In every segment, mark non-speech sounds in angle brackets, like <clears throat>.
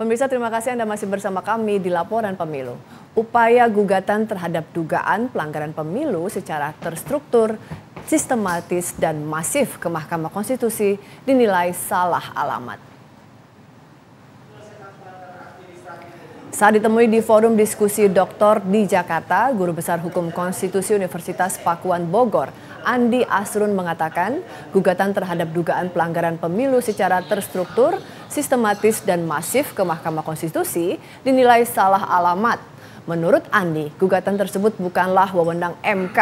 Pemirsa terima kasih Anda masih bersama kami di laporan pemilu. Upaya gugatan terhadap dugaan pelanggaran pemilu secara terstruktur, sistematis dan masif ke Mahkamah Konstitusi dinilai salah alamat. Saat ditemui di forum diskusi doktor di Jakarta, Guru Besar Hukum Konstitusi Universitas Pakuan Bogor Andi Asrun mengatakan gugatan terhadap dugaan pelanggaran pemilu secara terstruktur, sistematis, dan masif ke Mahkamah Konstitusi dinilai salah alamat. Menurut Andi, gugatan tersebut bukanlah wewenang MK,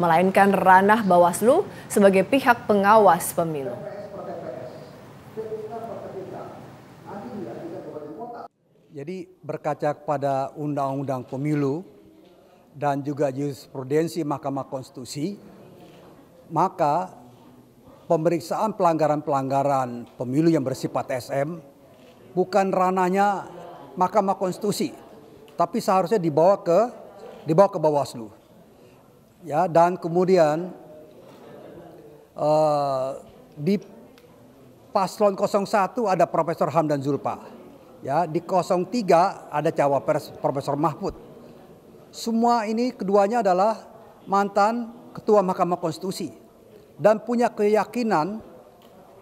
melainkan ranah Bawaslu sebagai pihak pengawas pemilu. Jadi berkaca kepada Undang-Undang Pemilu dan juga jurisprudensi Mahkamah Konstitusi, maka pemeriksaan pelanggaran-pelanggaran pemilu yang bersifat SM bukan ranahnya Mahkamah Konstitusi, tapi seharusnya dibawa ke dibawa ke Bawaslu. Ya, dan kemudian uh, di paslon 01 ada Profesor Hamdan Zulpa. Ya, di 03 ada cawapres Profesor Mahfud. Semua ini keduanya adalah mantan Ketua Mahkamah Konstitusi dan punya keyakinan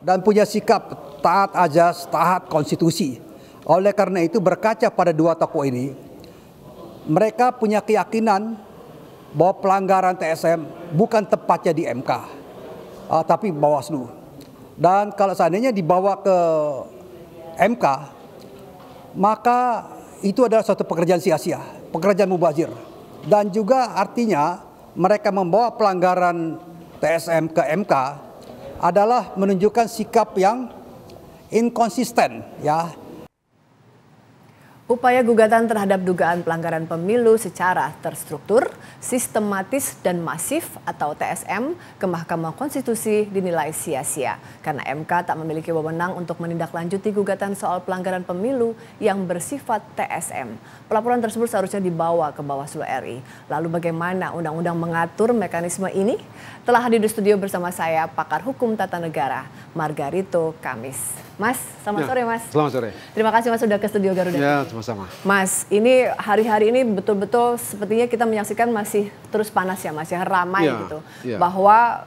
dan punya sikap taat ajas, taat konstitusi. Oleh karena itu berkaca pada dua tokoh ini, mereka punya keyakinan bahwa pelanggaran TSM bukan tepatnya di MK, uh, ah, tapi Bawaslu. Dan kalau seandainya dibawa ke MK, maka itu adalah suatu pekerjaan sia-sia, pekerjaan mubazir. Dan juga artinya mereka membawa pelanggaran TSM ke MK adalah menunjukkan sikap yang inkonsisten ya. Upaya gugatan terhadap dugaan pelanggaran pemilu secara terstruktur, sistematis dan masif atau TSM ke Mahkamah Konstitusi dinilai sia-sia karena MK tak memiliki wewenang untuk menindaklanjuti gugatan soal pelanggaran pemilu yang bersifat TSM. Pelaporan tersebut seharusnya dibawa ke Bawaslu RI. Lalu bagaimana undang-undang mengatur mekanisme ini? telah hadir di studio bersama saya pakar hukum tata negara Margarito Kamis. Mas, selamat ya, sore Mas. Selamat sore. Terima kasih Mas sudah ke studio Garuda. Ya, sama-sama. Mas, ini hari-hari ini betul-betul sepertinya kita menyaksikan masih terus panas ya Mas ya, ramai ya, gitu. Ya. Bahwa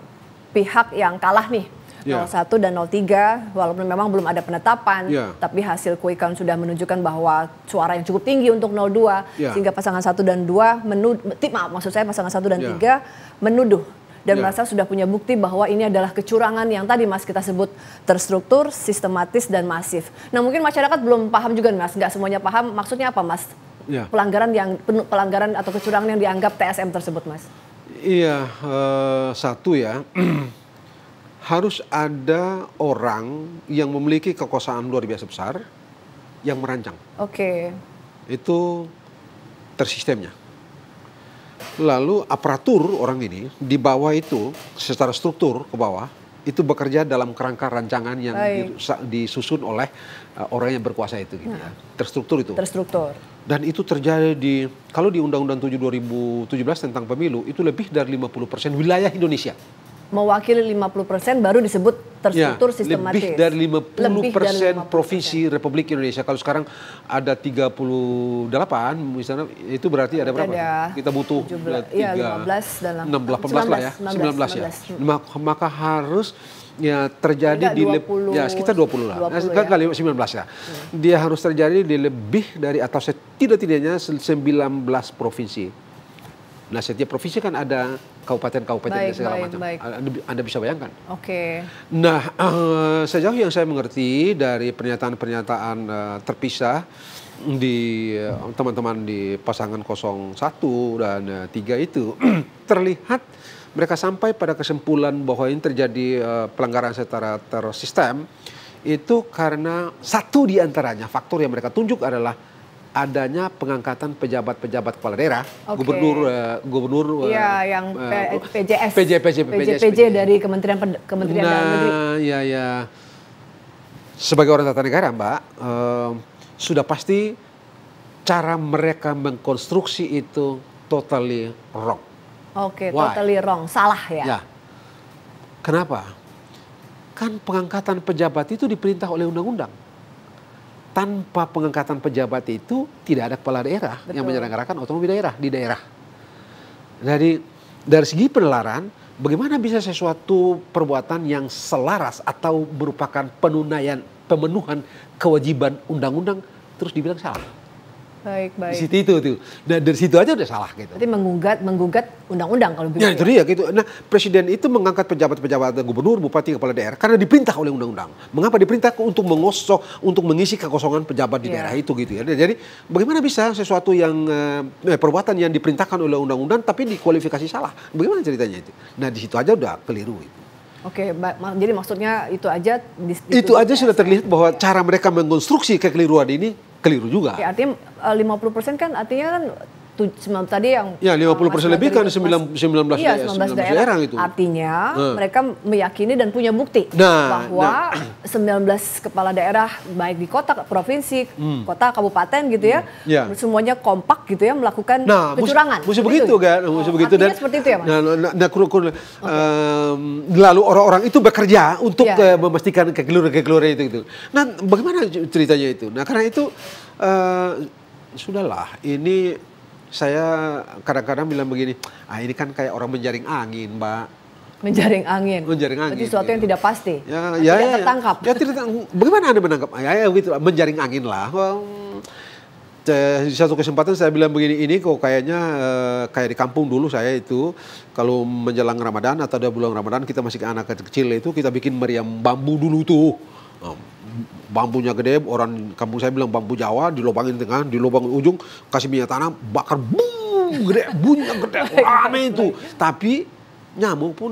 pihak yang kalah nih ya. 01 dan 03 walaupun memang belum ada penetapan ya. tapi hasil quick count sudah menunjukkan bahwa suara yang cukup tinggi untuk 02 ya. sehingga pasangan 1 dan 2 menuduh maaf maksud saya pasangan 1 dan yeah. 3 menuduh dan yeah. merasa sudah punya bukti bahwa ini adalah kecurangan yang tadi Mas kita sebut terstruktur, sistematis dan masif. Nah, mungkin masyarakat belum paham juga Mas, nggak semuanya paham maksudnya apa Mas? Yeah. Pelanggaran yang pelanggaran atau kecurangan yang dianggap TSM tersebut Mas. Iya, uh, satu ya. <clears throat> harus ada orang yang memiliki kekuasaan luar biasa besar yang merancang. Oke. Okay. Itu tersistemnya. Lalu aparatur orang ini di bawah itu secara struktur ke bawah itu bekerja dalam kerangka rancangan yang Baik. disusun oleh uh, orang yang berkuasa itu gitu ya. nah. ya. Terstruktur itu. Terstruktur. Dan itu terjadi di kalau di Undang-Undang 7 2017 tentang pemilu itu lebih dari 50% wilayah Indonesia mewakili 50% persen baru disebut terstruktur ya, sistematis. Lebih dari 50%, persen provinsi Republik Indonesia. Kalau sekarang ada 38 misalnya itu berarti ada berapa? Ada Kita butuh 17, 3, ya, 15 dalam 6, 18 19, lah ya, 19, 19, 19 ya. ya. Maka harus ya terjadi Enggak, di 20, ya sekitar 20 lah. 20 nah, ya. kali 19 ya. Hmm. Dia harus terjadi di lebih dari atau setidak-tidaknya 19 provinsi. Nah setiap provinsi kan ada kabupaten-kabupaten dan segala baik, macam. Baik. Anda, anda bisa bayangkan. Oke. Okay. Nah uh, sejauh yang saya mengerti dari pernyataan-pernyataan uh, terpisah di eh, teman-teman uh, di pasangan 01 dan uh, 3 itu <clears throat> terlihat mereka sampai pada kesimpulan bahwa ini terjadi uh, pelanggaran secara tersistem itu karena satu diantaranya faktor yang mereka tunjuk adalah adanya pengangkatan pejabat-pejabat kepala daerah, okay. gubernur, uh, gubernur, ya, uh, yang PJS, eh, PJ, PJ, PJ, PJ, dari Kementerian Kementerian nah, Dalam Negeri. ya, ya. Sebagai orang tata negara, Mbak, uh, sudah pasti cara mereka mengkonstruksi itu totally wrong. Oke, okay, totally wrong, salah ya. ya. Kenapa? Kan pengangkatan pejabat itu diperintah oleh undang-undang tanpa pengangkatan pejabat itu tidak ada kepala daerah Betul. yang menyelenggarakan otonomi daerah di daerah. Jadi dari segi penelaran, bagaimana bisa sesuatu perbuatan yang selaras atau merupakan penunaian pemenuhan kewajiban undang-undang terus dibilang salah? Baik, baik. Di situ itu tuh. Nah, dari situ aja udah salah gitu. Berarti menggugat menggugat undang-undang kalau ya, begitu. Ya, itu dia gitu. Nah, presiden itu mengangkat pejabat-pejabat eh, gubernur, bupati, kepala daerah karena diperintah oleh undang-undang. Mengapa diperintah untuk mengosok, untuk mengisi kekosongan pejabat di yeah. daerah itu gitu ya. Nah, jadi bagaimana bisa sesuatu yang eh, eh, perbuatan yang diperintahkan oleh undang-undang tapi dikualifikasi salah? Bagaimana ceritanya itu? Nah, di situ aja udah keliru itu. Oke, okay, jadi maksudnya itu aja. Di, itu aja ya? sudah terlihat bahwa cara mereka mengkonstruksi kekeliruan ini keliru juga. Ya, artinya 50% eh, kan artinya kan sembilan tadi yang ya 50 persen lebih kan 19 19, iya, 19, ya, 19 daerah, daerah itu. Artinya hmm. mereka meyakini dan punya bukti nah, bahwa nah. 19 kepala daerah baik di kota, provinsi, hmm. kota, kabupaten gitu ya, hmm. ya, semuanya kompak gitu ya melakukan nah, kecurangan. Mesti begitu kan, mesti oh, begitu dan seperti itu ya Mas. Nah, nah, nah, nah okay. um, lalu orang-orang itu bekerja untuk ya. uh, memastikan kegelora-kegelora itu itu Nah, bagaimana ceritanya itu? Nah, karena itu uh, sudahlah ini saya kadang-kadang bilang begini, ah ini kan kayak orang menjaring angin, Mbak menjaring angin. Menjaring angin. Jadi sesuatu yang gitu. tidak pasti. Ya, ya, tidak ya, ya, tertangkap. Ya, tidak. Bagaimana anda menangkap? Ah, ya, ya gitu, menjaring angin lah. Well, di satu kesempatan saya bilang begini ini kok kayaknya eh, kayak di kampung dulu saya itu kalau menjelang Ramadan atau ada bulan Ramadan kita masih ke anak kecil itu kita bikin meriam bambu dulu tuh bambunya gede, orang kampung saya bilang bambu Jawa, di lubang dilobangin tengah, di lubang ujung, kasih minyak tanam, bakar, boom, gede, bunyi yang gede, <laughs> rame itu. Tapi nyamuk pun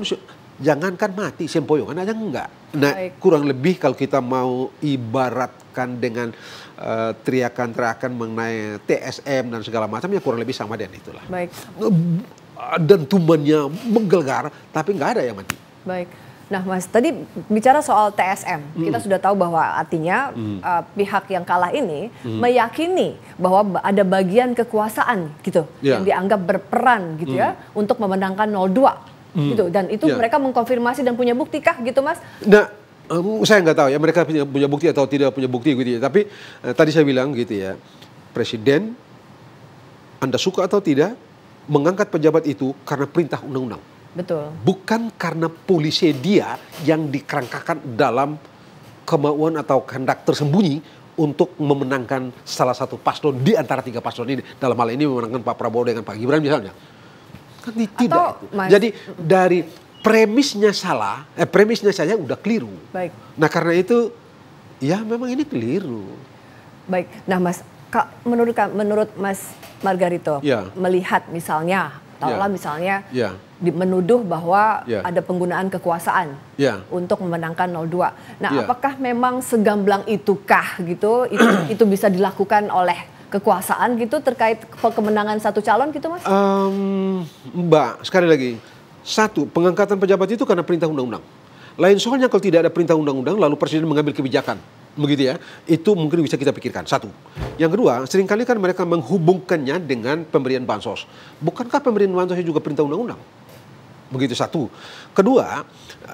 jangankan mati, sempoyongan aja enggak. Nah, Baik. kurang lebih kalau kita mau ibaratkan dengan teriakan eh, teriakan-teriakan mengenai TSM dan segala macam, ya kurang lebih sama dengan itulah. Baik. Dan tumbannya menggelegar, tapi enggak ada yang mati. Baik. Nah, Mas, tadi bicara soal TSM, mm. kita sudah tahu bahwa artinya mm. uh, pihak yang kalah ini mm. meyakini bahwa ada bagian kekuasaan gitu yeah. yang dianggap berperan gitu mm. ya hmm. untuk memenangkan 02. mm. gitu dan itu yeah. mereka mengkonfirmasi dan punya bukti kah gitu mas? Nah um, saya nggak tahu ya mereka punya, bukti atau tidak punya bukti gitu ya tapi uh, tadi saya bilang gitu ya presiden anda suka atau tidak mengangkat pejabat itu karena perintah undang-undang. Betul. Bukan karena polisi dia yang dikerangkakan dalam kemauan atau kehendak tersembunyi untuk memenangkan salah satu paslon di antara tiga paslon ini. Dalam hal ini memenangkan Pak Prabowo dengan Pak Gibran misalnya. Kan tidak. Jadi dari premisnya salah, eh, premisnya saja udah keliru. Baik. Nah karena itu ya memang ini keliru. Baik. Nah Mas, menurut menurut Mas Margarito ya. melihat misalnya taruhlah ya. yeah. misalnya yeah. menuduh bahwa yeah. ada penggunaan kekuasaan yeah. untuk memenangkan 02. Nah, yeah. apakah memang segamblang itukah gitu itu, <clears throat> itu bisa dilakukan oleh kekuasaan gitu terkait kemenangan satu calon gitu mas? Um, Mbak, sekali lagi satu pengangkatan pejabat itu karena perintah undang-undang. Lain soalnya kalau tidak ada perintah undang-undang lalu presiden mengambil kebijakan begitu ya itu mungkin bisa kita pikirkan satu yang kedua seringkali kan mereka menghubungkannya dengan pemberian bansos bukankah pemberian bansos juga perintah undang-undang begitu satu kedua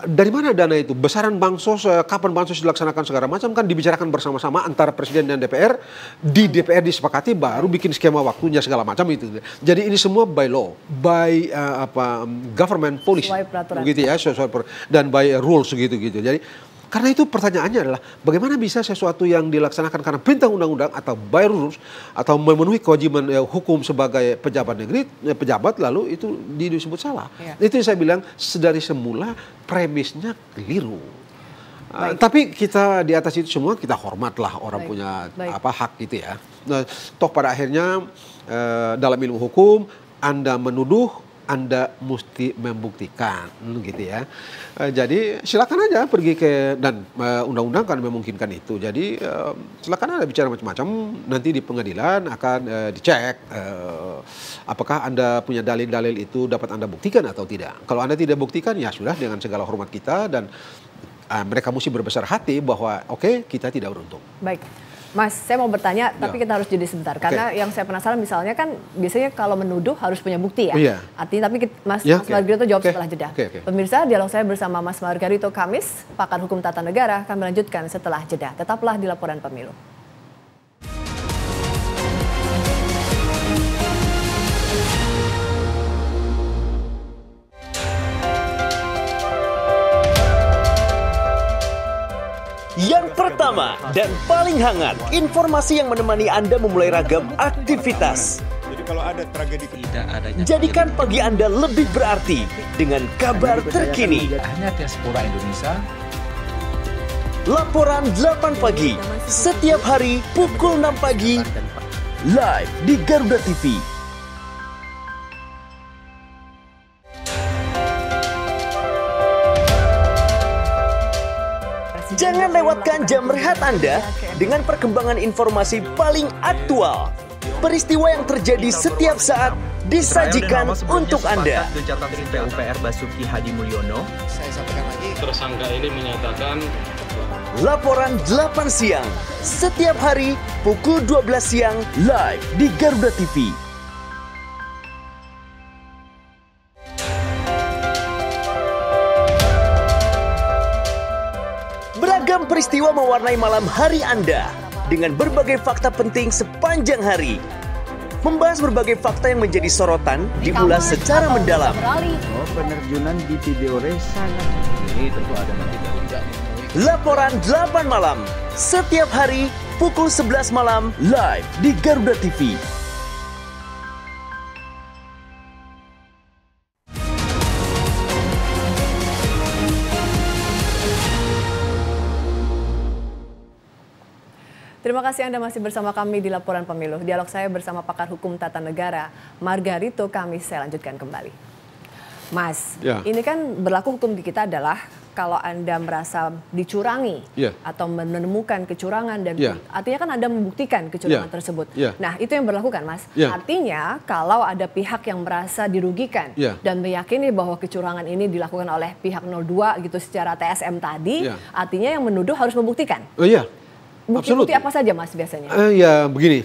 dari mana dana itu besaran bansos eh, kapan bansos dilaksanakan segala macam kan dibicarakan bersama-sama antara presiden dan DPR di DPR disepakati baru bikin skema waktunya segala macam itu jadi ini semua by law by uh, apa government policy begitu ya sesuai dan by rules gitu gitu jadi karena itu pertanyaannya adalah bagaimana bisa sesuatu yang dilaksanakan karena perintah undang-undang atau by rules atau memenuhi kewajiban ya, hukum sebagai pejabat negeri eh, pejabat lalu itu disebut salah. Ya. Itu yang saya bilang dari semula premisnya keliru. Uh, tapi kita di atas itu semua kita hormatlah orang Baik. punya Baik. apa hak gitu ya. Nah, toh pada akhirnya uh, dalam ilmu hukum Anda menuduh anda mesti membuktikan hmm, gitu ya. Eh, jadi silakan aja pergi ke dan eh, undang-undang kan memungkinkan itu. Jadi eh, silakan Anda bicara macam-macam nanti di pengadilan akan dicek apakah Anda punya dalil-dalil itu dapat Anda buktikan atau tidak. Kalau Anda tidak buktikan ya sudah dengan segala hormat kita dan mereka mesti berbesar hati bahwa oke okay, kita tidak beruntung. Baik. Mas, saya mau bertanya, tapi ya. kita harus jadi sebentar karena yang saya penasaran misalnya kan biasanya kalau menuduh harus punya bukti ya. Iya. Artinya tapi kita, Mas, ya, Mas okay. Margarito jawab okay. setelah jeda. Okay, okay. Pemirsa, dialog saya bersama Mas Margarito Kamis, pakar hukum tata negara, akan melanjutkan setelah jeda. Tetaplah di laporan pemilu. Yang pertama dan paling hangat, informasi yang menemani Anda memulai ragam aktivitas. Jadi kalau ada tragedi tidak adanya. Jadikan pagi Anda lebih berarti dengan kabar terkini. Hanya Diaspora Indonesia. Laporan 8 pagi setiap hari pukul 6 pagi live di Garuda TV. Jangan lewatkan jam rehat Anda dengan perkembangan informasi paling aktual. Peristiwa yang terjadi setiap saat disajikan untuk Anda. PUPR Basuki Hadi Mulyono. Saya sampaikan lagi. Tersangka ini menyatakan Laporan 8 siang setiap hari pukul 12 siang live di Garuda TV. peristiwa mewarnai malam hari Anda dengan berbagai fakta penting sepanjang hari. Membahas berbagai fakta yang menjadi sorotan diulas secara mendalam. Oh, penerjunan di Ini tentu ada Laporan 8 malam setiap hari pukul 11 malam live di Garuda TV. Terima kasih Anda masih bersama kami di Laporan Pemilu. Dialog saya bersama pakar hukum tata negara Margarito kami saya lanjutkan kembali. Mas, ya. ini kan berlaku hukum di kita adalah kalau Anda merasa dicurangi ya. atau menemukan kecurangan dan ya. artinya kan Anda membuktikan kecurangan ya. tersebut. Ya. Nah, itu yang berlaku kan, Mas? Ya. Artinya kalau ada pihak yang merasa dirugikan ya. dan meyakini bahwa kecurangan ini dilakukan oleh pihak 02 gitu secara TSM tadi, ya. artinya yang menuduh harus membuktikan. Oh iya bukti-bukti apa saja mas biasanya? Uh, ya begini,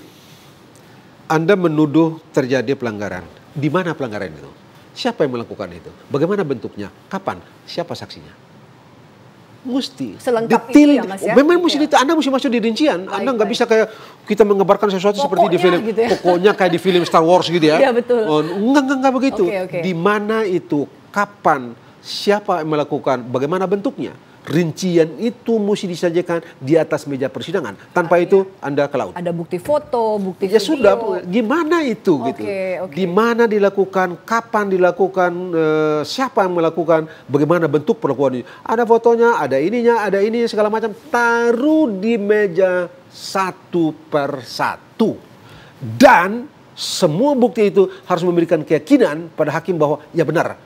Anda menuduh terjadi pelanggaran. Di mana pelanggaran itu? Siapa yang melakukan itu? Bagaimana bentuknya? Kapan? Siapa saksinya? mesti Selengkap detail ya, mas, ya? memang mesti ya. Anda mesti masuk di rincian baik, Anda nggak bisa kayak kita mengembarkan sesuatu pokoknya, seperti di film gitu ya? pokoknya kayak di film Star Wars gitu ya, Iya betul. Oh, enggak, enggak enggak begitu okay, okay. di mana itu kapan siapa yang melakukan bagaimana bentuknya rincian itu mesti disajikan di atas meja persidangan. Tanpa Artinya, itu Anda ke laut. Ada bukti foto, bukti ya sudah gimana itu okay, gitu. Okay. Di mana dilakukan, kapan dilakukan, eh, siapa yang melakukan, bagaimana bentuk perlakuan ini. Ada fotonya, ada ininya, ada ini segala macam. Taruh di meja satu per satu. Dan semua bukti itu harus memberikan keyakinan pada hakim bahwa ya benar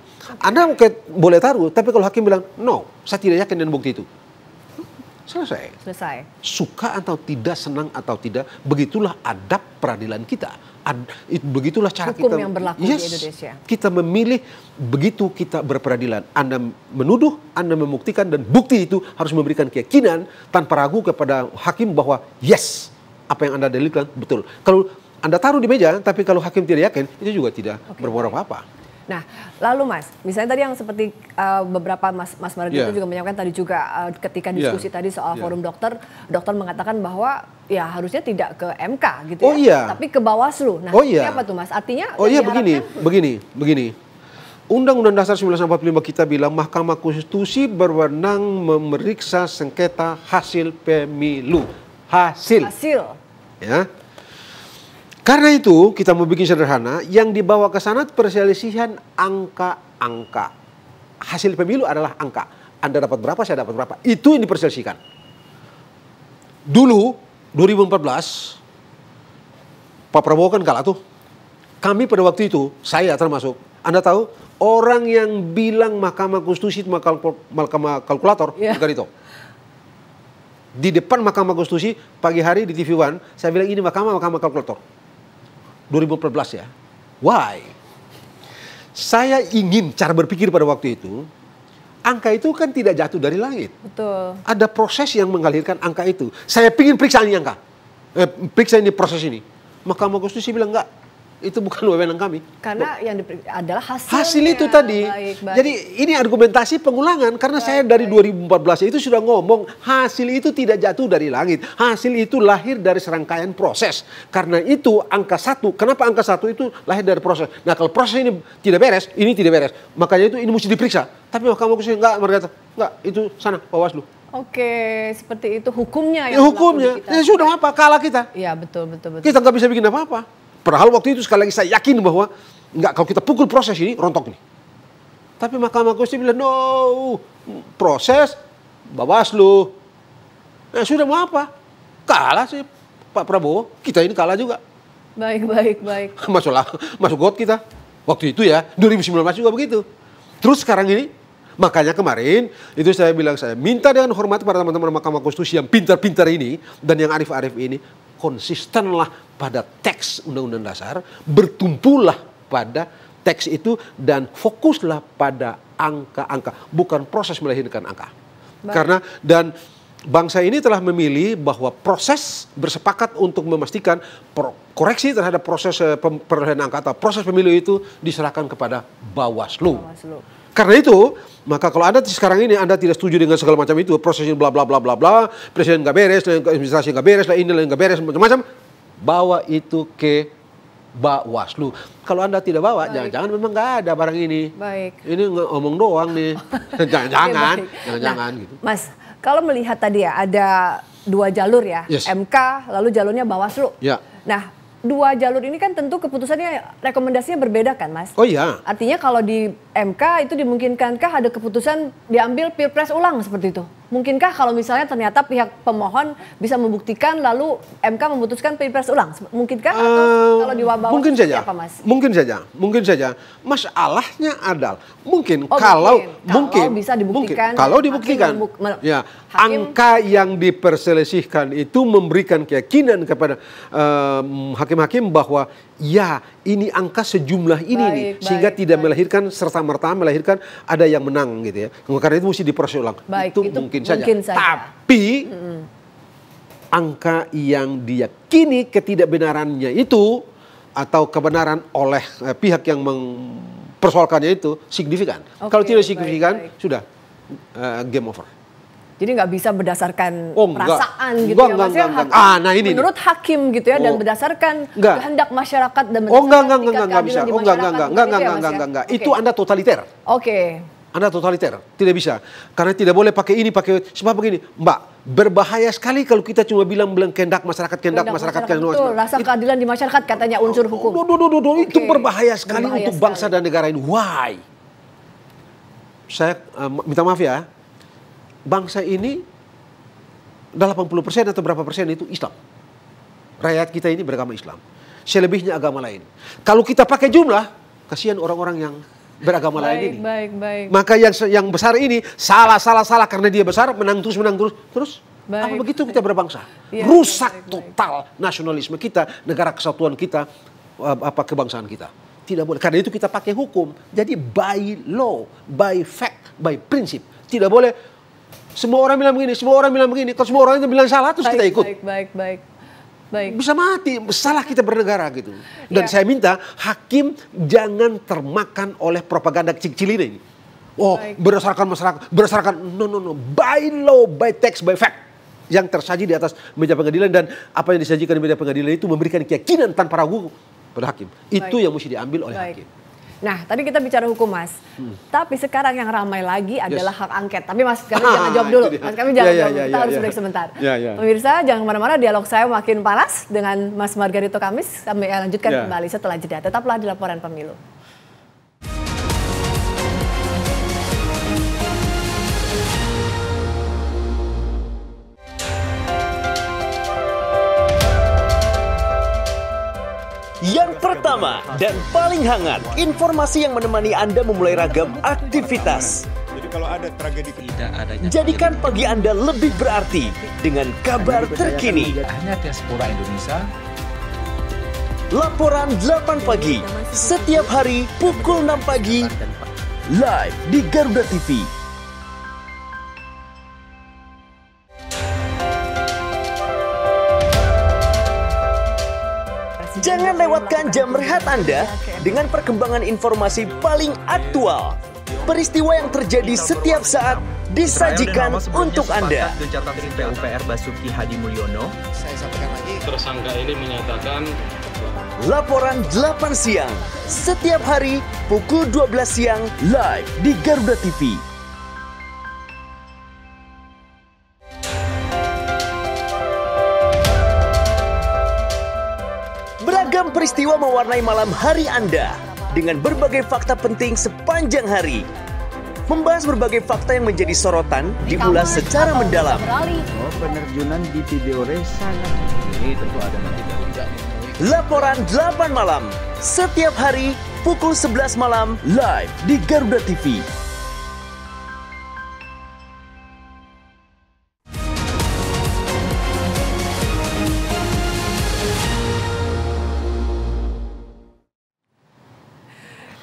anda boleh taruh, tapi kalau hakim bilang, no, saya tidak yakin dengan bukti itu. Selesai. Selesai. Suka atau tidak, senang atau tidak, begitulah adab peradilan kita. Ad, begitulah cara Hukum kita. yang berlaku yes, di Indonesia. Kita memilih begitu kita berperadilan. Anda menuduh, Anda membuktikan dan bukti itu harus memberikan keyakinan tanpa ragu kepada hakim bahwa yes, apa yang Anda dalilkan betul. Kalau Anda taruh di meja, tapi kalau hakim tidak yakin, itu juga tidak okay. berbuat apa-apa. Nah, lalu Mas, misalnya tadi yang seperti uh, beberapa Mas Mas Mardi yeah. itu iya. juga menyampaikan tadi juga uh, ketika iya. diskusi yeah. tadi soal yeah. forum dokter, dokter mengatakan bahwa ya harusnya tidak ke MK gitu oh, ya, iya. tapi ke Bawaslu. Nah, oh, iya. apa tuh Mas? Artinya Oh iya begini, begini, begini. Undang-Undang Dasar 1945 kita bilang Mahkamah Konstitusi berwenang memeriksa sengketa hasil pemilu. Hasil. Hasil. Ya. Karena itu kita mau bikin sederhana, yang dibawa ke sana perselisihan angka-angka. Hasil pemilu adalah angka. Anda dapat berapa, saya dapat berapa. Itu yang diperselisihkan. Dulu 2014 Pak Prabowo kan kalah tuh. Kami pada waktu itu, saya termasuk, Anda tahu orang yang bilang Mahkamah Konstitusi itu Mahkamah Kalkulator, yeah. bukan itu di depan Mahkamah Konstitusi pagi hari di TV One, saya bilang ini Mahkamah Mahkamah Kalkulator. 2014 ya. Why? Saya ingin cara berpikir pada waktu itu, angka itu kan tidak jatuh dari langit. Betul. Ada proses yang mengalirkan angka itu. Saya ingin periksa ini angka. Eh, periksa ini proses ini. Mahkamah Konstitusi bilang enggak itu bukan <laughs> wewenang kami. Karena yang adalah hasil. Hasil itu tadi. Baik, baik. Jadi ini argumentasi pengulangan karena baik, saya dari baik. 2014 itu sudah ngomong hasil itu tidak jatuh dari langit. Hasil itu lahir dari serangkaian proses. Karena itu angka satu. Kenapa angka satu itu lahir dari proses? Nah kalau proses ini tidak beres, ini tidak beres. Makanya itu ini mesti diperiksa. Tapi Mahkamah Konstitusi enggak, mereka enggak itu sana Bawaslu. Oke, seperti itu hukumnya ya. Hukumnya. Ya sudah apa kalah kita. Iya, betul betul betul. Kita nggak bisa bikin apa-apa. Padahal waktu itu sekali lagi saya yakin bahwa nggak kalau kita pukul proses ini rontok nih. Tapi Mahkamah Konstitusi bilang no proses Bawaslu. Eh, sudah mau apa? Kalah sih Pak Prabowo. Kita ini kalah juga. Baik, baik, baik. Masuklah, <laughs> masuk got kita. Waktu itu ya, 2019 juga begitu. Terus sekarang ini, makanya kemarin itu saya bilang saya minta dengan hormat kepada teman-teman Mahkamah Konstitusi yang pintar-pintar ini dan yang arif-arif ini konsistenlah pada teks Undang-Undang Dasar, bertumpulah pada teks itu dan fokuslah pada angka-angka, bukan proses melahirkan angka. Baik. Karena dan bangsa ini telah memilih bahwa proses bersepakat untuk memastikan koreksi terhadap proses eh, perolehan angka atau proses pemilu itu diserahkan kepada Bawaslu. Bawaslu. Karena itu maka kalau Anda sekarang ini Anda tidak setuju dengan segala macam itu, prosesnya bla bla bla bla bla, presiden nggak beres, administrasi nggak beres, lah ini lah nggak beres, macam-macam, bawa itu ke Bawaslu. Kalau Anda tidak bawa, jangan-jangan memang nggak ada barang ini. Baik. Ini ngomong doang nih. <laughs> <laughs> Jangan-jangan, jangan-jangan nah, gitu. Mas, kalau melihat tadi ya ada dua jalur ya, yes. MK lalu jalurnya Bawaslu. Ya. Nah, dua jalur ini kan tentu keputusannya rekomendasinya berbeda kan, Mas? Oh iya. Artinya kalau di MK itu dimungkinkankah ada keputusan diambil pilpres ulang seperti itu? Mungkinkah kalau misalnya ternyata pihak pemohon bisa membuktikan lalu MK memutuskan pilpres ulang? Mungkinkah uh, kalau di mungkin saja. apa mas? Mungkin saja, mungkin saja. Masalahnya adalah mungkin oh, kalau mungkin, mungkin kalau bisa dibuktikan mungkin, kalau dibuktikan ya angka yang diperselisihkan itu memberikan keyakinan kepada eh, hakim-hakim uh, hakim -hakim bahwa ya ini angka sejumlah ini baik, nih sehingga baik, tidak melahirkan serta merta melahirkan ada yang menang gitu ya karena itu mesti diproses ulang baik, itu, itu mungkin, saja. saja tapi mm-hmm. angka yang diyakini ketidakbenarannya itu atau kebenaran oleh eh, pihak yang mempersoalkannya itu signifikan okay, kalau tidak signifikan baik, baik. sudah uh, game over jadi nggak bisa berdasarkan oh, enggak. perasaan enggak, gitu enggak, ya. Enggak, enggak, enggak. Ah, nah ini menurut hakim gitu ya oh. dan berdasarkan enggak. kehendak masyarakat dan berdasarkan oh, enggak, enggak, enggak, enggak, bisa. Oh, enggak, enggak, enggak, enggak, enggak, gitu ya, enggak, enggak, ya? enggak, enggak. Itu Anda totaliter. Oke. Okay. Anda totaliter, tidak bisa. Karena tidak boleh pakai ini, pakai sebab begini. Mbak, berbahaya sekali kalau kita cuma bilang bilang kehendak masyarakat, kehendak masyarakat, kehendak masyarakat. Rasa keadilan di masyarakat katanya unsur oh, hukum. Do, do, do, do, do. Okay. Itu berbahaya sekali berbahaya untuk sekali. bangsa dan negara ini. Why? Saya uh, minta maaf ya bangsa ini 80 80% atau berapa persen itu Islam. Rakyat kita ini beragama Islam. Selebihnya agama lain. Kalau kita pakai jumlah, kasihan orang-orang yang beragama baik, lain ini. Baik, baik. Maka yang yang besar ini salah salah salah karena dia besar menang terus menang terus terus. Baik. Apa begitu kita berbangsa? Ya, Rusak baik, total baik. nasionalisme kita, negara kesatuan kita, eh, apa kebangsaan kita. Tidak boleh. Karena itu kita pakai hukum. Jadi by law, by fact, by prinsip. Tidak boleh semua orang bilang begini, semua orang bilang begini. Kalau semua orang itu bilang salah, terus baik, kita ikut. Baik, baik, baik. Baik. Bisa mati, salah kita bernegara gitu. Dan ya. saya minta hakim jangan termakan oleh propaganda kecil-kecil ini. Oh, baik. berdasarkan masyarakat, berdasarkan no no no, by law, by text, by fact yang tersaji di atas meja pengadilan dan apa yang disajikan di meja pengadilan itu memberikan keyakinan tanpa ragu pada hakim. Itu baik. yang mesti diambil oleh baik. hakim. Nah, tadi kita bicara hukum, Mas. Hmm. Tapi sekarang yang ramai lagi adalah yes. hak angket. Tapi Mas kami jangan ah, jawab dulu. Mas kami jangan ya, ya jawab. Ya, ya, kita harus ya. break sebentar. Ya, ya. Pemirsa, jangan kemana-mana. Dialog saya makin panas dengan Mas Margarito Kamis. Kami eh, lanjutkan ya. kembali setelah jeda. Tetaplah di laporan pemilu. Yang pertama dan paling hangat, informasi yang menemani Anda memulai ragam aktivitas. Jadi kalau ada tragedi tidak ada Jadikan pagi Anda lebih berarti dengan kabar terkini. Hanya Diaspora Indonesia. Laporan 8 pagi setiap hari pukul 6 pagi live di Garuda TV Jangan lewatkan jam rehat Anda dengan perkembangan informasi paling aktual. Peristiwa yang terjadi setiap saat disajikan untuk Anda. PUPR Basuki Hadi Mulyono. Saya sampaikan lagi. Tersangka ini menyatakan Laporan 8 siang setiap hari pukul 12 siang live di Garuda TV. Peristiwa mewarnai malam hari Anda dengan berbagai fakta penting sepanjang hari. Membahas berbagai fakta yang menjadi sorotan diulas secara mendalam. Oh, penerjunan di ini tentu ada Laporan 8 malam setiap hari pukul 11 malam live di Garuda TV.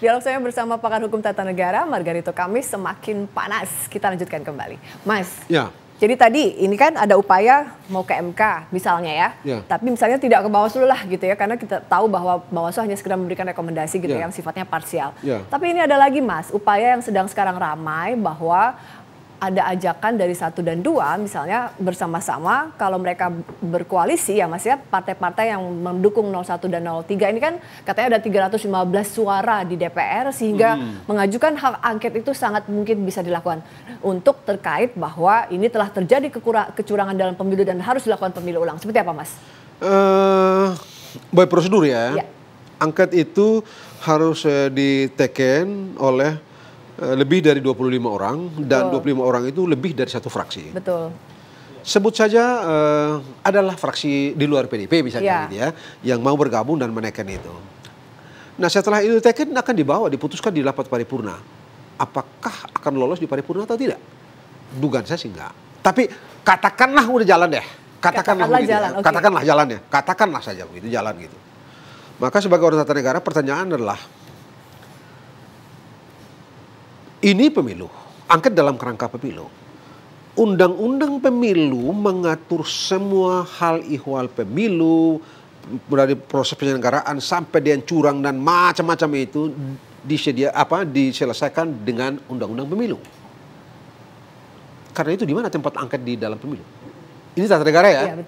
Dialog saya bersama pakar hukum tata negara Margarito Kamis semakin panas. Kita lanjutkan kembali. Mas. Ya. Jadi tadi ini kan ada upaya mau ke MK misalnya ya, ya. tapi misalnya tidak ke Bawaslu lah gitu ya, karena kita tahu bahwa Bawaslu hanya sekedar memberikan rekomendasi gitu ya. ya yang sifatnya parsial. Ya. Tapi ini ada lagi mas, upaya yang sedang sekarang ramai bahwa ada ajakan dari satu dan dua misalnya bersama-sama kalau mereka berkoalisi ya mas ya partai-partai yang mendukung 01 dan 03 ini kan katanya ada 315 suara di DPR sehingga hmm. mengajukan hak angket itu sangat mungkin bisa dilakukan untuk terkait bahwa ini telah terjadi kecurangan dalam pemilu dan harus dilakukan pemilu ulang seperti apa mas? Uh, by prosedur ya. ya. Angket itu harus uh, diteken oleh Eh, lebih dari 25 orang dan 25 orang itu lebih dari satu fraksi. Betul. Sebut saja uh, adalah fraksi di luar PDP misalnya ya. gitu ya yang mau bergabung dan menaikkan itu. Nah, setelah itu teken akan dibawa diputuskan di rapat paripurna. Apakah akan lolos di paripurna atau tidak? Dugaan saya sih enggak. Tapi katakanlah udah jalan deh. Katakanlah, katakanlah ya. jalan. Ya. Okay. Katakanlah jalannya. Katakanlah saja begitu jalan gitu. Maka sebagai orang tata negara pertanyaan adalah Ini pemilu, angket dalam kerangka pemilu. Undang-undang pemilu mengatur semua hal ihwal pemilu, dari proses penyelenggaraan sampai dengan curang dan macam-macam itu disedia apa diselesaikan dengan undang-undang pemilu. Karena itu di mana tempat angket di dalam pemilu? Ini tata negara ya? Iya,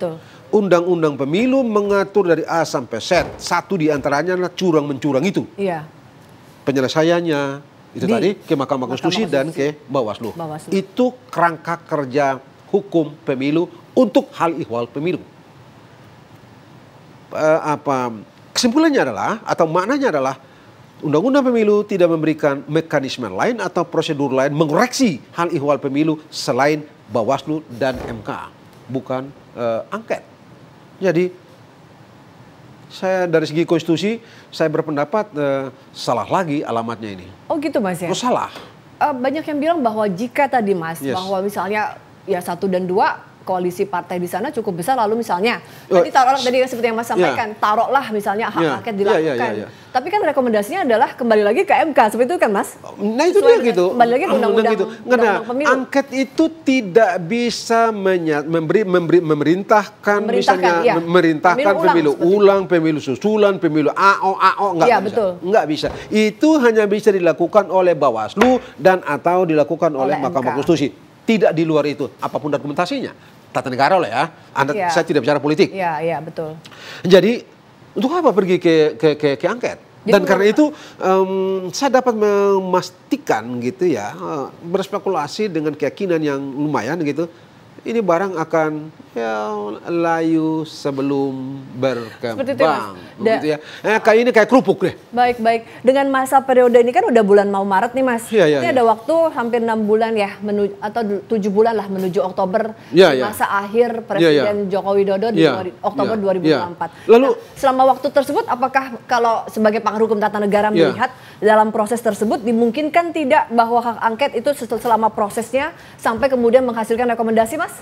undang-undang pemilu mengatur dari A sampai Z. Satu di antaranya adalah curang-mencurang itu. Iya. Penyelesaiannya, itu di, tadi ke Mahkamah Konstitusi, dan ke Bawaslu. Bawaslu. Itu kerangka kerja hukum pemilu untuk hal ihwal pemilu. Uh, apa kesimpulannya adalah atau maknanya adalah Undang-undang pemilu tidak memberikan mekanisme lain atau prosedur lain mengoreksi hal ihwal pemilu selain Bawaslu dan MK, bukan uh, angket. Jadi saya dari segi konstitusi saya berpendapat uh, salah lagi alamatnya ini. Oh gitu mas ya? Oh salah. Uh, banyak yang bilang bahwa jika tadi mas yes. bahwa misalnya ya satu dan dua koalisi partai di sana cukup besar lalu misalnya uh, tadi taruhlah tadi seperti yang Mas sampaikan yeah. taruhlah misalnya hak yeah. Ya, ya, ya, dilakukan. Yeah, yeah, yeah, yeah. Tapi kan rekomendasinya adalah kembali lagi ke MK seperti itu kan Mas? Nah itu dia gitu. Kembali lagi ke undang-undang gitu. Karena angket itu tidak bisa memberi, memberi memerintahkan, memerintahkan misalnya ya. memerintahkan pemilu, ulang, pemilu, ulang pemilu susulan, pemilu AO AO enggak ya, bisa. Betul. Enggak bisa. Itu hanya bisa dilakukan oleh Bawaslu dan atau dilakukan oleh, oleh Mahkamah Konstitusi tidak di luar itu apapun dokumentasinya tata negara lah ya. Anda, ya. Saya tidak bicara politik. Iya, iya betul. Jadi untuk apa pergi ke ke ke, ke angket? Dan karena itu um, saya dapat memastikan gitu ya eh, berspekulasi dengan keyakinan yang lumayan gitu ini barang akan ya layu sebelum berkembang. itu ya, ya. Eh, kayak ini kayak kerupuk deh. Baik, baik. Dengan masa periode ini kan udah bulan mau Maret nih, Mas. Iya, ya. Ini ya. ada waktu hampir enam bulan ya menuju atau tujuh bulan lah menuju Oktober ya, ya. masa akhir iya, iya. Presiden ya, ya. Joko Widodo di ya, Oktober ya. 2024. Ya. Lalu nah, selama waktu tersebut apakah kalau sebagai pakar hukum tata negara ya. melihat dalam proses tersebut dimungkinkan tidak bahwa hak angket itu selama prosesnya sampai kemudian menghasilkan rekomendasi, Mas?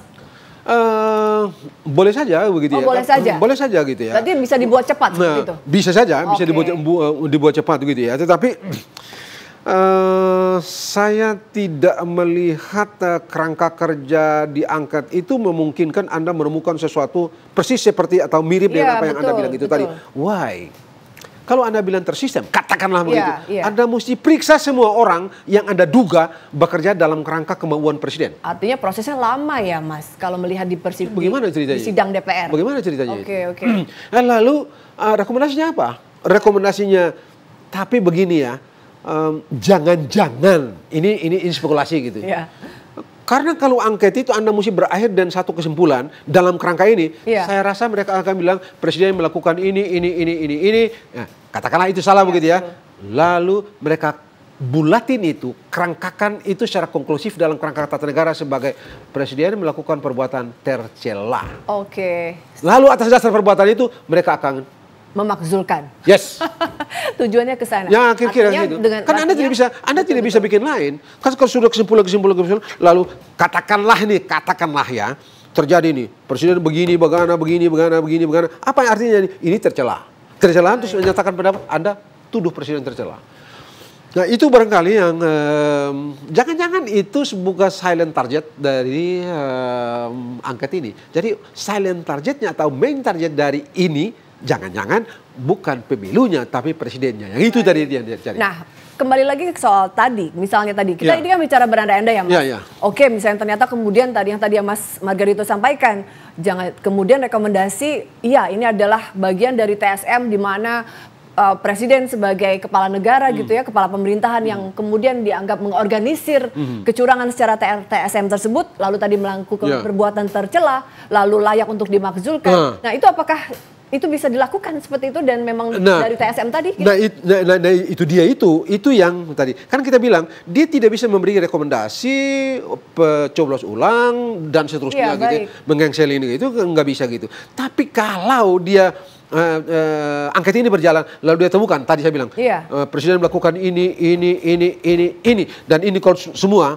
Uh, boleh saja begitu oh, ya. Boleh saja. Hmm, boleh saja gitu ya. Berarti bisa dibuat cepat nah, gitu. Bisa saja, okay. bisa dibuat eh, dibuat cepat gitu ya. Tetapi uh, <clears throat> saya tidak melihat uh, kerangka kerja diangkat itu memungkinkan Anda menemukan sesuatu persis seperti atau mirip yeah, dengan iya, apa yang Anda bilang itu betul. tadi. Why? Kalau Anda bilang tersistem, katakanlah iya, begitu. Yeah, yeah. Anda mesti periksa semua orang yang Anda duga bekerja dalam kerangka kemauan presiden. Artinya prosesnya lama ya, Mas. Kalau melihat di, persidangan. Bagaimana ceritanya? di sidang DPR. Bagaimana ceritanya? Oke, oke. Okay. <clears throat> Eh, lalu uh, rekomendasinya apa? Rekomendasinya tapi begini ya, jangan-jangan ini ini ini spekulasi gitu. Yeah. Iya. Karena kalau angket itu Anda mesti berakhir dan satu kesimpulan dalam kerangka ini, yeah. saya rasa mereka akan bilang presiden melakukan ini, ini, ini, ini, ini. Ya, katakanlah itu salah yeah, begitu ya. Betul. Lalu mereka bulatin itu, kerangkakan itu secara konklusif dalam kerangka tata negara sebagai presiden melakukan perbuatan tercela. Oke. Okay. Lalu atas dasar perbuatan itu mereka akan memakzulkan. Yes. <laughs> Tujuannya ke sana. Ya, kira-kira gitu. Dengan kan Anda tidak bisa Anda betul, tidak bisa bikin lain. Kan kalau sudah kesimpulan-kesimpulan kesimpulan lalu katakanlah nih, katakanlah ya terjadi nih presiden begini bagaimana begini bagaimana begini bagaimana apa artinya ini, ini tercela Tercela terus menyatakan pendapat anda tuduh presiden tercela nah itu barangkali yang jangan-jangan eh, itu sebuah silent target dari eh, angket ini jadi silent targetnya atau main target dari ini jangan-jangan bukan pemilunya tapi presidennya. Yang itu tadi dia cari. Nah, kembali lagi ke soal tadi, misalnya tadi kita ya. ini kan bicara beranda Anda ya mas. Ya, ya. Oke, misalnya ternyata kemudian tadi yang tadi yang Mas Margarito sampaikan, jangan kemudian rekomendasi, iya ini adalah bagian dari TSM di mana uh, presiden sebagai kepala negara hmm. gitu ya, hmm. kepala pemerintahan hmm. yang kemudian dianggap mengorganisir hmm. kecurangan secara TSM tersebut, lalu tadi melakukan yeah. perbuatan tercela, lalu layak untuk dimakzulkan. Uh. Nah, itu apakah itu bisa dilakukan seperti itu dan memang nah, dari TSM tadi nah, it, nah, nah, nah itu dia itu itu yang tadi kan kita bilang dia tidak bisa memberi rekomendasi coblos ulang dan seterusnya iya, gitu ya, gitu mengengsel ini itu nggak bisa gitu tapi kalau dia uh, uh, angket ini berjalan lalu dia temukan tadi saya bilang iya. uh, presiden melakukan ini ini ini ini ini dan ini kalau semua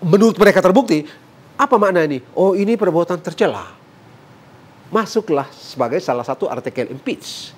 menurut mereka terbukti apa makna ini oh ini perbuatan tercela masuklah sebagai salah satu artikel impeach.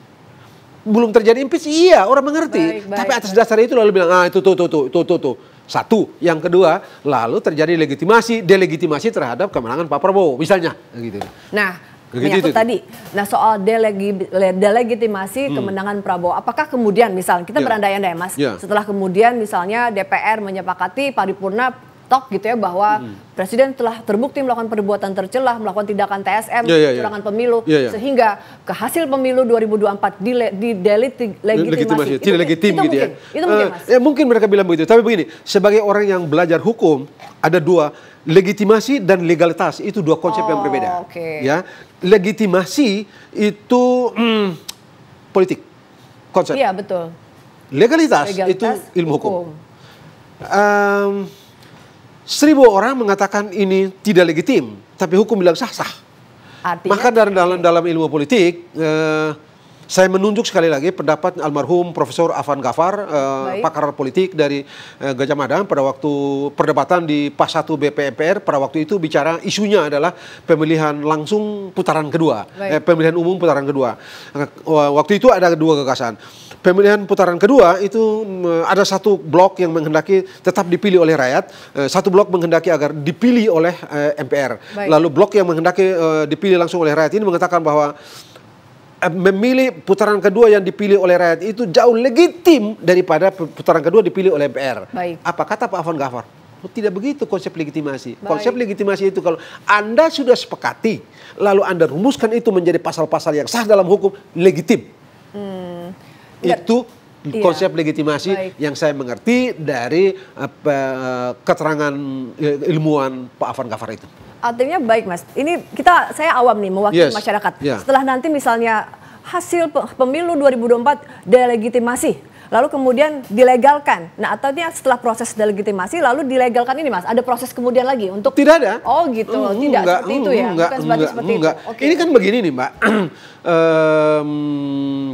Belum terjadi impeach, iya orang mengerti. Baik, baik, Tapi atas dasar itu lalu bilang, ah itu tuh, tuh, tuh, tuh, tuh, tuh. Satu. Yang kedua, lalu terjadi legitimasi, delegitimasi terhadap kemenangan Pak Prabowo misalnya. Gitu. Nah, Begitu gitu, gitu. tadi. Nah soal delegi, delegitimasi hmm. kemenangan Prabowo, apakah kemudian misalnya kita yeah. berandai-andai ya, mas, yeah. setelah kemudian misalnya DPR menyepakati paripurna TikTok gitu ya bahwa hmm. presiden telah terbukti melakukan perbuatan tercelah, melakukan tindakan TSM, yeah, yeah, ya, ya. curangan yeah. pemilu yeah, yeah. sehingga ke hasil pemilu 2024 di di delegitimasi. Tidak itu, legitim itu, gitu mungkin, ya. Itu mungkin, uh, Mas. Ya mungkin mereka bilang begitu, tapi begini, sebagai orang yang belajar hukum ada dua legitimasi dan legalitas itu dua konsep oh, yang berbeda. Okay. Ya. Legitimasi itu mm, politik. Konsep. Iya, betul. Legalitas, legalitas itu ilmu hukum. hukum. Um, Seribu orang mengatakan ini tidak legitim, tapi hukum bilang sah-sah. Maka dari dalam dalam ilmu politik, eh, saya menunjuk sekali lagi pendapat almarhum Profesor Afan Gafar, eh, pakar politik dari eh, Gajah Mada pada waktu perdebatan di PAS 1 BPMPR pada waktu itu bicara isunya adalah pemilihan langsung putaran kedua, eh, pemilihan umum putaran kedua. Eh, waktu itu ada dua gagasan pemilihan putaran kedua itu ada satu blok yang menghendaki tetap dipilih oleh rakyat, e, satu blok menghendaki agar dipilih oleh e, MPR. Baik. Lalu blok yang menghendaki e, dipilih langsung oleh rakyat ini mengatakan bahwa memilih putaran kedua yang dipilih oleh rakyat itu jauh legitim daripada putaran kedua dipilih oleh MPR. Baik. Apa kata Pak Afan Gafar? Oh, tidak begitu konsep legitimasi. Baik. Konsep legitimasi itu kalau Anda sudah sepakati, lalu Anda rumuskan itu menjadi pasal-pasal yang sah dalam hukum, legitim. Iya. Itu iya. konsep legitimasi Baik. yang saya mengerti dari apa, keterangan eh, ilmuwan Pak Afan Gafar itu. Artinya baik Mas. Ini kita saya awam nih mewakili yes. masyarakat. Yeah. Setelah nanti misalnya hasil pemilu 2024 delegitimasi lalu kemudian dilegalkan. Nah, artinya setelah proses delegitimasi lalu dilegalkan ini Mas, ada proses kemudian lagi untuk Tidak ada. Oh, gitu. Mm, Tidak enggak, seperti itu mm, ya. Enggak, Bukan enggak, seperti enggak. itu. Okay. Ini kan begini nih, Mbak. um,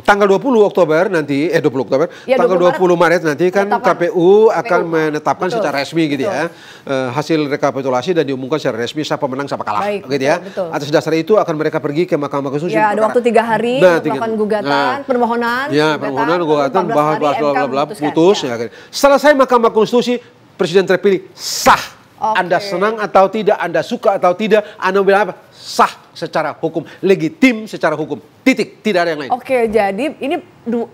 <clears throat> tanggal 20 Oktober nanti eh 20 Oktober, ya, 20 tanggal 20 Maret, Maret nanti kan KPU, KPU akan KPU. menetapkan betul. secara resmi gitu ya. betul. ya. Uh, hasil rekapitulasi dan diumumkan secara resmi siapa menang siapa kalah Baik, gitu ya. betul, ya. Betul. Atas dasar itu akan mereka pergi ke Mahkamah Konstitusi. Ya, ada waktu tiga hari nah, melakukan gugatan, nah, permohonan, ya, permohonan gugatan, bahwa bla bla bla bla putus ya. ya. Kan. Selesai Mahkamah Konstitusi, presiden terpilih sah. Okay. Anda senang atau tidak, Anda suka atau tidak, Anda bilang apa? Sah secara hukum, legitim secara hukum. Titik, tidak ada yang lain. Oke, okay, jadi ini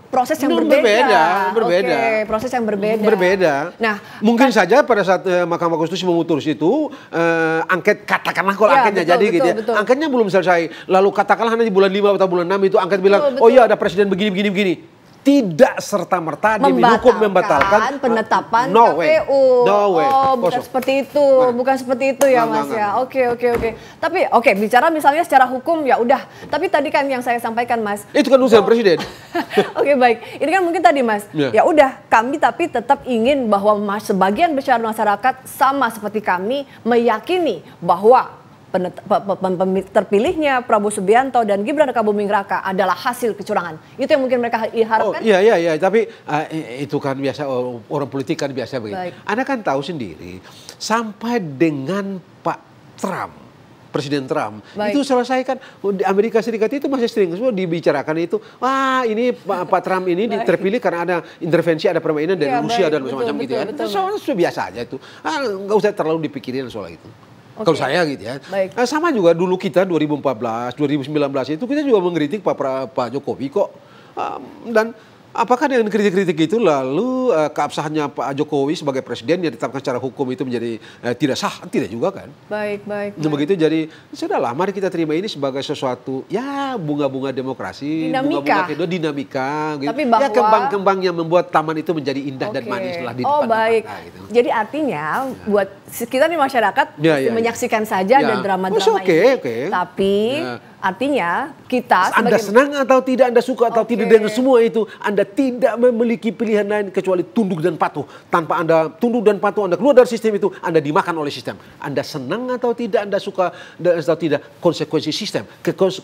proses yang berbeda. Berbeda, berbeda. okay, proses yang berbeda. Berbeda. Nah, mungkin kan saja pada saat eh, Mahkamah Konstitusi memutus itu eh, angket katakanlah kalau ya, angketnya betul, jadi gitu betul, gitu ya. Betul. Angketnya belum selesai. Lalu katakanlah nanti bulan 5 atau bulan 6 itu angket bilang, betul, "Oh iya ada presiden begini begini begini." tidak serta merta demi hukum membatalkan penetapan no way. No oh, way. Oh, bukan Kosong. seperti itu, bukan seperti itu ya nah, Mas nah, ya. Oke, oke, oke. Tapi oke, okay, bicara misalnya secara hukum ya udah. Tapi tadi kan yang saya sampaikan Mas. Itu kan usaha oh. presiden. <laughs> oke, okay, baik. Ini kan mungkin tadi Mas. Ya. ya udah, kami tapi tetap ingin bahwa Mas sebagian besar masyarakat sama seperti kami meyakini bahwa terpilihnya Prabowo Subianto dan Gibran Rakabuming Raka adalah hasil kecurangan. Itu yang mungkin mereka harapkan. Oh, iya iya iya, tapi uh, itu kan biasa orang politik kan biasa begini. Baik. Anda kan tahu sendiri sampai dengan Pak Trump Presiden Trump Baik. itu selesaikan oh, di Amerika Serikat itu masih sering semua dibicarakan itu wah ini Pak, Pak Trump ini terpilih karena ada intervensi ada permainan dari ya, Rusia dan macam-macam gitu betul, ya. Betul, itu biasa aja itu ah, nggak ah, usah terlalu dipikirin soal itu. Okay. Kalau saya gitu ya. Baik. Nah, sama juga dulu kita 2014, 2019 itu kita juga mengkritik Pak pra, Pak Jokowi kok. Um, dan Apakah dengan kritik-kritik itu lalu uh, keabsahannya Pak Jokowi sebagai presiden yang ditetapkan secara hukum itu menjadi uh, tidak sah? Tidak juga kan? Baik, baik. Nah, baik. begitu jadi sudahlah mari kita terima ini sebagai sesuatu ya bunga-bunga demokrasi, bunga-bunga itu dinamika gitu. Tapi ya, bahwa, ya kembang-kembang yang membuat taman itu menjadi indah okay. dan manis lah di oh, depan Oh, baik. Mata, gitu. Jadi artinya ya. buat kita di masyarakat ya, ya, ya. menyaksikan ya. saja ya. dan drama-drama oh, okay, ini. Okay. Tapi ya Artinya kita Anda senang atau tidak, Anda suka atau okay. tidak dengan semua itu, Anda tidak memiliki pilihan lain kecuali tunduk dan patuh. Tanpa Anda tunduk dan patuh, Anda keluar dari sistem itu, Anda dimakan oleh sistem. Anda senang atau tidak, Anda suka atau tidak, konsekuensi sistem.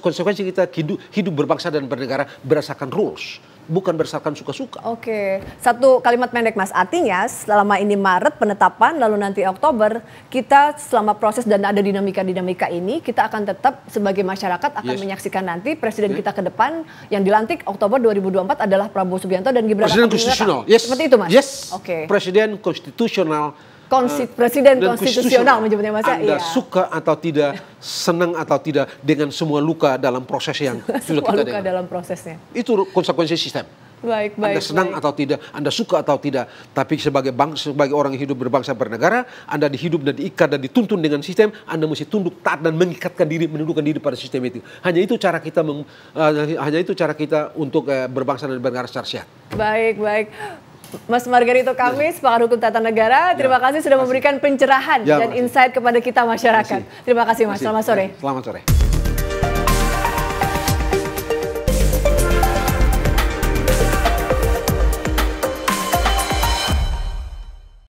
Konsekuensi kita hidup, hidup berbangsa dan bernegara berdasarkan rules bukan berdasarkan suka-suka. Oke, satu kalimat pendek Mas. Artinya selama ini Maret penetapan, lalu nanti Oktober, kita selama proses dan ada dinamika-dinamika ini, kita akan tetap sebagai masyarakat akan yes. menyaksikan nanti presiden okay. kita ke depan yang dilantik Oktober 2024 adalah Prabowo Subianto dan Gibran. Presiden konstitusional, yes. Seperti itu Mas? Yes, Okay. presiden konstitusional Konsti eh, presiden konstitusional menyebutnya Mas Anda ya. suka atau tidak, senang atau tidak dengan semua luka dalam proses yang <laughs> sudah kita luka dalam prosesnya. Itu konsekuensi sistem. Baik, baik, anda senang baik. atau tidak, Anda suka atau tidak, tapi sebagai bangsa, sebagai orang yang hidup berbangsa bernegara, Anda dihidup dan diikat dan dituntun dengan sistem, Anda mesti tunduk taat dan mengikatkan diri, menundukkan diri pada sistem itu. Hanya itu cara kita meng, uh, hanya itu cara kita untuk uh, berbangsa dan bernegara secara sehat. Baik, baik. Mas Margarito Kamis, pakar hukum tata negara. Terima ya. kasih sudah memberikan pencerahan ya, dan insight kepada kita masyarakat. Terima kasih Mas. Selamat sore. Selamat sore.